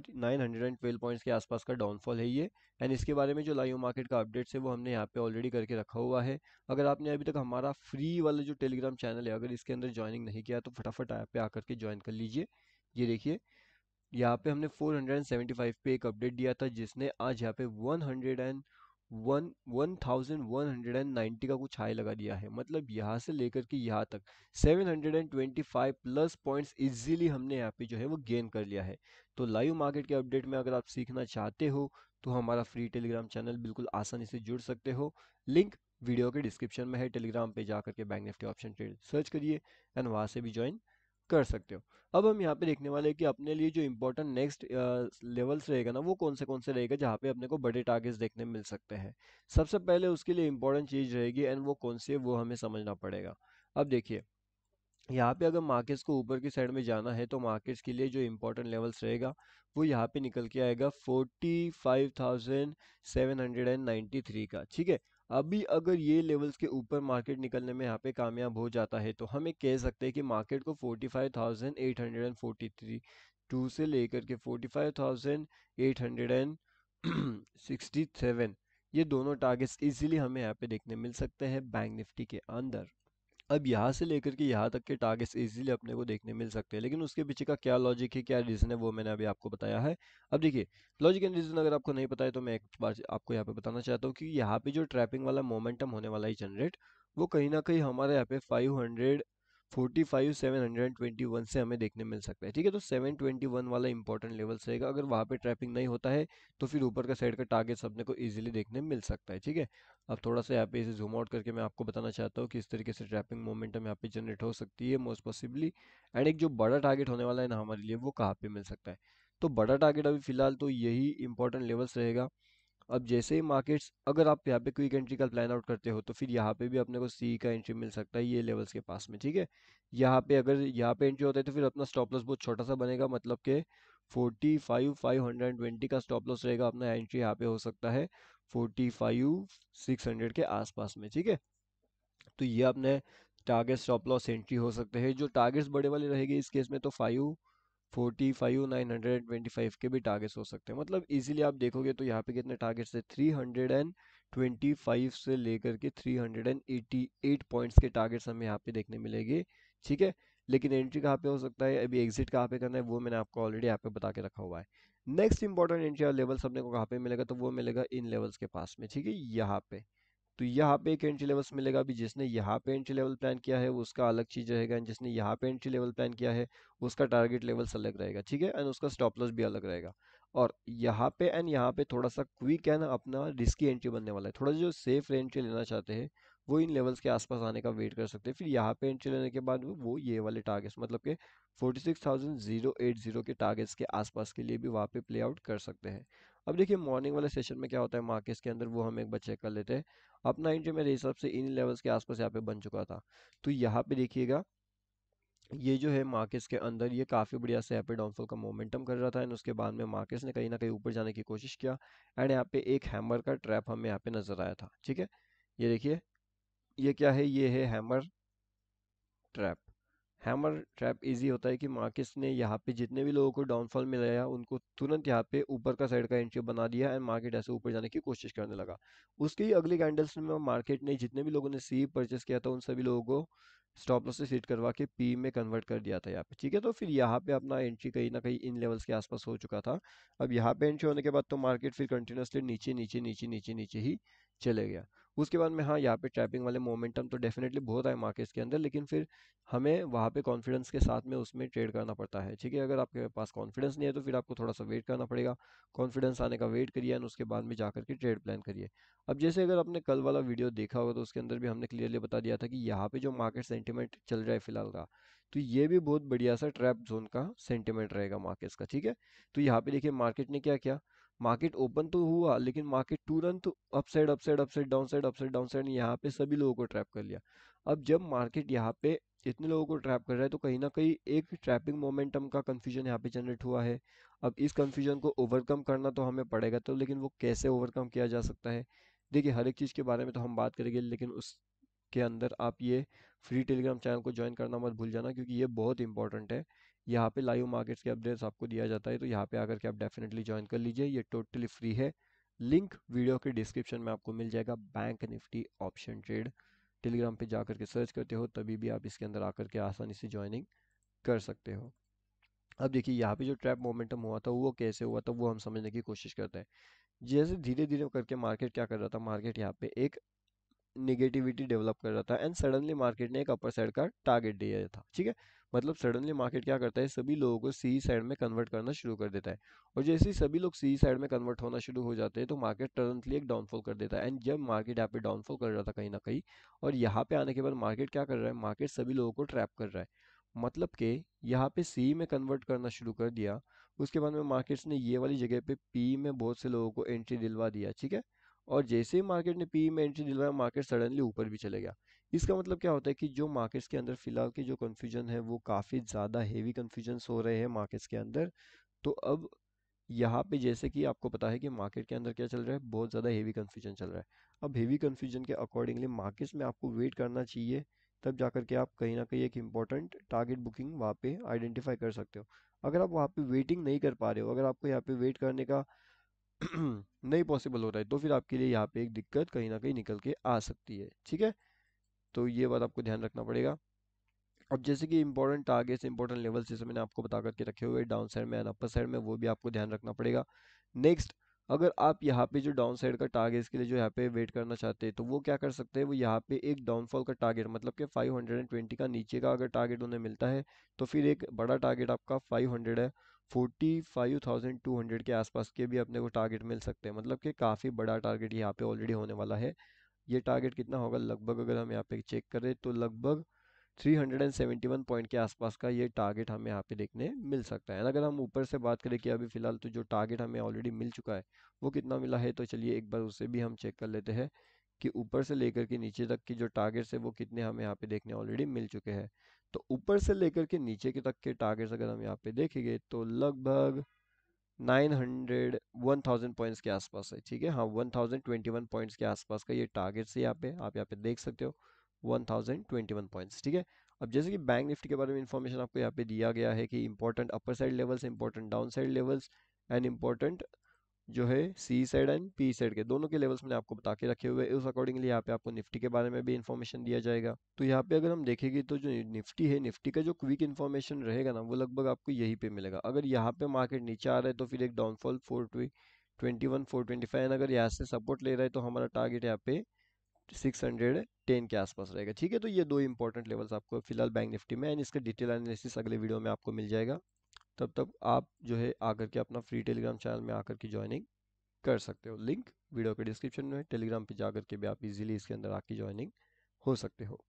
thirty nine hundred and twelve points के आसपास का डाउनफॉल है ये एंड इसके बारे में जो लाइव मार्केट का अपडेट्स है वो हमने यहाँ पे ऑलरेडी करके रखा हुआ है अगर आपने अभी तक हमारा फ्री वाला जो टेलीग्राम चैनल है अगर इसके अंदर ज्वाइनिंग नहीं किया तो फटाफट यहाँ पे आकर के ज्वाइन कर लीजिए ये देखिए यहाँ पे हमने 475 पे एक अपडेट दिया था जिसने आज यहाँ पे 100 and one one thousand one hundred and ninety का कुछ हाई लगा दिया है मतलब यहाँ से लेकर के यहाँ तक seven hundred and twenty five plus points easily हमने यहाँ पे जो है वो गेन कर लिया है तो लाइव मार्केट के अपडेट में अगर आप सीखना चाहते हो तो हमारा फ्री टेलीग्राम चैनल बिल्कुल आसानी से जुड़ सकते हो लिंक वीडियो के डिस्क्रिप्शन में है टेलीग्राम पे जा करके Bank Nifty option trade search करिए एंड वहाँ से भी ज्वाइन कर सकते हो अब हम यहाँ पे देखने वाले हैं कि अपने लिए जो इम्पोर्टेंट नेक्स्ट लेवल्स रहेगा ना वो कौन से कौन से रहेगा जहाँ पे अपने को बड़े टारगेट्स देखने मिल सकते हैं सबसे पहले उसके लिए इम्पोर्टेंट चीज़ रहेगी एंड वो कौन सी है वो हमें समझना पड़ेगा अब देखिए यहाँ पे अगर मार्केट्स को ऊपर की साइड में जाना है तो मार्केट्स के लिए जो इम्पोर्टेंट लेवल्स रहेगा वो यहाँ पे निकल के आएगा forty five thousand seven hundred and ninety three का ठीक है अभी अगर ये लेवल्स के ऊपर मार्केट निकलने में यहाँ पे कामयाब हो जाता है तो हम एक कह सकते हैं कि मार्केट को थ्री टू से लेकर के 45,867 ये दोनों टारगेट्स इजीली हमें यहाँ पे देखने मिल सकते हैं बैंक निफ्टी के अंदर अब यहाँ से लेकर के यहाँ तक के टारगेट्स इजीली अपने को देखने मिल सकते हैं लेकिन उसके पीछे का क्या लॉजिक है क्या रीज़न है वो मैंने अभी आपको बताया है अब देखिए लॉजिक एंड रीज़न अगर आपको नहीं पता है तो मैं एक बार आपको यहाँ पे बताना चाहता हूँ कि यहाँ पे जो ट्रैपिंग वाला मोमेंटम होने वाला है जनरेट वो कहीं ना कहीं हमारे यहाँ पे five forty five seven hundred twenty one से हमें देखने मिल सकता है ठीक है तो सेवन ट्वेंटी वन वाला इंपॉर्टेंट लेवल्स रहेगा अगर वहाँ पे ट्रैपिंग नहीं होता है तो फिर ऊपर का साइड का टारगेट अपने को इजीली देखने मिल सकता है ठीक है अब थोड़ा सा यहाँ पे इसे जूम आउट करके मैं आपको बताना चाहता हूँ कि इस तरीके से ट्रैपिंग मोमेंटम यहाँ पे जनरेट हो सकती है मोस्ट पॉसिबली एंड एक जो बड़ा टारगेट होने वाला है ना हमारे लिए वो कहाँ पर मिल सकता है तो बड़ा टारगेट अभी फिलहाल तो यही इंपॉर्टेंट लेवल्स रहेगा अब जैसे ही मार्केट्स अगर आप यहाँ पे क्विक एंट्री का प्लान आउट करते हो तो फिर यहाँ पे भी अपने को सी का एंट्री मिल सकता है ये लेवल्स के पास में ठीक है यहाँ पे अगर यहाँ पे एंट्री होता है तो फिर अपना स्टॉप लॉस बहुत छोटा सा बनेगा मतलब के forty five five hundred twenty का स्टॉप लॉस रहेगा अपना एंट्री यहाँ पे हो सकता है फोर्टी फाइव सिक्स हंड्रेड के आसपास में ठीक है तो ये अपने टारगेट स्टॉप लॉस एंट्री हो सकते हैं जो टारगेट्स बड़े वाले रहेगी इस केस में तो five forty five nine hundred and twenty five के भी टारगेट्स हो सकते हैं मतलब इजीली आप देखोगे तो यहाँ पे कितने टारगेट्स है three hundred and twenty five से लेकर के three hundred and eighty eight points के टारगेट्स हमें यहाँ पे देखने मिलेंगे ठीक है लेकिन एंट्री कहाँ पे हो सकता है अभी एग्जिट कहाँ पे करना है वो मैंने आपको ऑलरेडी यहाँ पे बता के रखा हुआ है नेक्स्ट इंपॉर्टेंट एंट्री लेवल्स अपने को कहाँ पे मिलेगा तो वो मिलेगा इन लेवल्स के पास में ठीक है यहाँ पे तो यहाँ पे एक एंट्री लेवल्स मिलेगा अभी जिसने यहाँ पे एंट्री लेवल प्लान किया है उसका अलग चीज़ रहेगा एंड जिसने यहाँ पे एंट्री लेवल प्लान किया है उसका टारगेट लेवल्स अलग रहेगा ठीक है एंड उसका स्टॉप लॉस भी अलग रहेगा और यहाँ पे एंड यहाँ पे थोड़ा सा क्विक है ना अपना रिस्की एंट्री बनने वाला है थोड़ा जो सेफ एंट्री लेना चाहते हैं वो इन लेवल्स के आसपास आने का वेट कर सकते हैं फिर यहाँ पे एंट्री लेने के बाद वो ये वाले टारगेट्स मतलब के 46,080 के टारगेट्स के आसपास के लिए भी वहाँ पे प्ले आउट कर सकते हैं अब देखिए मॉर्निंग वाले सेशन में क्या होता है मार्केट्स के अंदर वो हम एक बच्चे कर लेते हैं अपना इंट जो मेरे हिसाब से इन लेवल्स के आसपास यहाँ पे बन चुका था तो यहाँ पे देखिएगा ये जो है मार्केट्स के अंदर ये काफ़ी बढ़िया से यहाँ पे डाउनफॉल का मोमेंटम कर रहा था एंड उसके बाद में मार्केट्स ने कहीं ना कहीं ऊपर जाने की कोशिश किया एंड यहाँ पे एक हैमर का ट्रैप हमें यहाँ पे नज़र आया था ठीक है ये देखिए ये क्या है ये है hammer trap hammer trap easy होता है कि मार्किस ने यहाँ पे जितने भी लोगों को डाउनफॉल मिलाया उनको तुरंत यहाँ पे ऊपर का साइड का एंट्री बना दिया एंड मार्केट ऐसे ऊपर जाने की कोशिश करने लगा उसके ही अगले कैंडल्स में मार्केट ने जितने भी लोगों ने सी परचेस किया था उन सभी लोगों को स्टॉप लॉस से सीट करवा के पी में कन्वर्ट कर दिया था यहाँ पे ठीक है तो फिर यहाँ पे अपना एंट्री कहीं ना कहीं इन लेवल्स के आसपास हो चुका था अब यहाँ पे एंट्री होने के बाद तो मार्केट फिर कंटिन्यूसली नीचे नीचे नीचे नीचे नीचे ही चले गया उसके बाद में हाँ यहाँ पे ट्रैपिंग वाले मोमेंटम तो डेफिनेटली बहुत आए मार्केट्स के अंदर लेकिन फिर हमें वहाँ पे कॉन्फिडेंस के साथ में उसमें ट्रेड करना पड़ता है ठीक है अगर आपके पास कॉन्फिडेंस नहीं है तो फिर आपको थोड़ा सा वेट करना पड़ेगा कॉन्फिडेंस आने का वेट करिए एंड उसके बाद में जा करके ट्रेड प्लान करिए अब जैसे अगर आपने कल वाला वीडियो देखा होगा तो उसके अंदर भी हमने क्लियरली बता दिया था कि यहाँ पर जो मार्केट सेंटिमेंट चल रहा है फिलहाल का तो ये भी बहुत बढ़िया सा ट्रैप जोन का सेंटिमेंट रहेगा मार्केट्स का ठीक है तो यहाँ पर देखिए मार्केट ने क्या किया मार्केट ओपन तो हुआ लेकिन मार्केट तुरंत upside upside upside downside upside downside यहाँ पे सभी लोगों को ट्रैप कर लिया अब जब मार्केट यहाँ पे इतने लोगों को ट्रैप कर रहा है तो कहीं ना कहीं एक ट्रैपिंग मोमेंटम का कन्फ्यूजन यहाँ पे जनरेट हुआ है अब इस कन्फ्यूजन को ओवरकम करना तो हमें पड़ेगा तो लेकिन वो कैसे ओवरकम किया जा सकता है देखिए हर एक चीज़ के बारे में तो हम बात करेंगे लेकिन उस के अंदर आप ये फ्री टेलीग्राम चैनल को ज्वाइन करना मत भूल जाना क्योंकि ये बहुत इंपॉर्टेंट है यहाँ पे लाइव मार्केट्स के अपडेट्स आपको दिया जाता है तो यहाँ पे आकर के आप डेफिनेटली ज्वाइन कर लीजिए ये टोटली फ्री है लिंक वीडियो के डिस्क्रिप्शन में आपको मिल जाएगा Bank Nifty option trade Telegram पे जा करके सर्च करते हो तभी भी आप इसके अंदर आकर के आसानी से ज्वाइनिंग कर सकते हो अब देखिए यहाँ पे जो ट्रैप मोमेंटम हुआ था वो कैसे हुआ था वो हम समझने की कोशिश करते हैं जैसे धीरे धीरे करके मार्केट क्या कर रहा था मार्केट यहाँ पे एक निगेटिविटी डेवलप कर रहा था एंड सडनली मार्केट ने एक अपर साइड का टारगेट दिया था ठीक है मतलब सडनली मार्केट क्या करता है सभी लोगों को सी साइड में कन्वर्ट करना शुरू कर देता है और जैसे ही सभी लोग सी साइड में कन्वर्ट होना शुरू हो जाते हैं तो मार्केट टर्नली एक डाउनफॉल कर देता है एंड जब मार्केट यहाँ पे डाउनफॉल कर रहा था कहीं ना कहीं और यहाँ पे आने के बाद मार्केट क्या कर रहा है मार्केट सभी लोगों को ट्रैप कर रहा है मतलब के यहाँ पे सी में कन्वर्ट करना शुरू कर दिया उसके बाद में मार्केट्स ने ये वाली जगह पे पी में बहुत से लोगों को एंट्री दिलवा दिया ठीक है और जैसे ही मार्केट ने पी e में एंट्री दिलवाया मार्केट सडनली ऊपर भी चले गया इसका मतलब क्या होता है कि जो मार्केट्स के अंदर फिलहाल के जो कन्फ्यूजन है वो काफ़ी ज़्यादा हेवी कन्फ्यूजन्स हो रहे हैं मार्केट्स के अंदर तो अब यहाँ पे जैसे कि आपको पता है कि मार्केट के अंदर क्या चल रहा है बहुत ज़्यादा हेवी कन्फ्यूजन चल रहा है अब हेवी कन्फ्यूजन के अकॉर्डिंगली मार्केट्स में आपको वेट करना चाहिए तब जा के आप कहीं ना कहीं एक इंपॉर्टेंट टारगेट बुकिंग वहाँ पर आइडेंटिफाई कर सकते हो अगर आप वहाँ पर वेटिंग नहीं कर पा रहे हो अगर आपको यहाँ पे वेट करने का नहीं पॉसिबल हो रहा है तो फिर आपके लिए यहाँ पे एक दिक्कत कहीं ना कहीं निकल के आ सकती है ठीक है तो ये बात आपको ध्यान रखना पड़ेगा अब जैसे कि इम्पोर्टेंट टारगेट्स इंपॉर्टेंट लेवल्स जैसे मैंने आपको बता करके रखे हुए डाउन साइड में एंड अपर साइड में वो भी आपको ध्यान रखना पड़ेगा नेक्स्ट अगर आप यहाँ पे जो डाउन साइड का टारगेट्स के लिए जो यहाँ पे वेट करना चाहते हैं तो वो क्या कर सकते हैं वो यहाँ पे एक डाउनफॉल का टारगेट मतलब कि 520 का नीचे का अगर टारगेट उन्हें मिलता है तो फिर एक बड़ा टारगेट आपका 500 है forty five thousand two hundred के आसपास के भी अपने को टारगेट मिल सकते हैं मतलब कि काफ़ी बड़ा टारगेट यहाँ पे ऑलरेडी होने वाला है ये टारगेट कितना होगा लगभग अगर हम यहाँ पे चेक करें तो लगभग three hundred and seventy one point के आसपास का ये टारगेट हमें यहाँ पे देखने मिल सकता है अगर हम ऊपर से बात करें कि अभी फ़िलहाल तो जो टारगेट हमें ऑलरेडी मिल चुका है वो कितना मिला है तो चलिए एक बार उसे भी हम चेक कर लेते हैं कि ऊपर से लेकर के नीचे तक की जो टारगेट्स है वो कितने हमें यहाँ पे देखने ऑलरेडी मिल चुके हैं तो ऊपर से लेकर के नीचे के तक के टारगेट्स अगर हम यहाँ पे देखेंगे तो लगभग 900 1000 पॉइंट्स के आसपास है ठीक है हाँ 1021 पॉइंट्स के आसपास का ये टारगेट्स है यहाँ पे आप यहाँ पे देख सकते हो 1021 पॉइंट्स ठीक है अब जैसे कि बैंक निफ्टी के बारे में इन्फॉर्मेशन आपको यहाँ पे दिया गया है कि important upper side levels important downside levels and important जो है C side and P side के दोनों के लेवल्स मैंने आपको बता के रखे हुए उस अकॉर्डिंगली यहाँ पे आपको निफ्टी के बारे में भी इन्फॉर्मेशन दिया जाएगा तो यहाँ पे अगर हम देखेंगे तो जो निफ्टी है निफ्टी का जो क्विक इन्फॉर्मेशन रहेगा ना वो लगभग आपको यही पे मिलेगा अगर यहाँ पे मार्केट नीचे आ रहा है तो फिर एक downfall four twenty one four twenty five अगर यहाँ से सपोर्ट ले रहा है तो हमारा टारगेट यहाँ पे सिक्स हंड्रेड टेन के आसपास रहेगा ठीक है तो ये दो इंपॉर्टेंट लेवल्स आपको फिलहाल बैंक निफ्टी में एंड इसका डिटेल एनालिसिस अगले वीडियो में आपको मिल जाएगा तब तक आप जो है आकर के अपना फ्री टेलीग्राम चैनल में आकर के ज्वाइनिंग कर सकते हो लिंक वीडियो के डिस्क्रिप्शन में टेलीग्राम पे जाकर के भी आप इजीली इसके अंदर आके ज्वाइनिंग हो सकते हो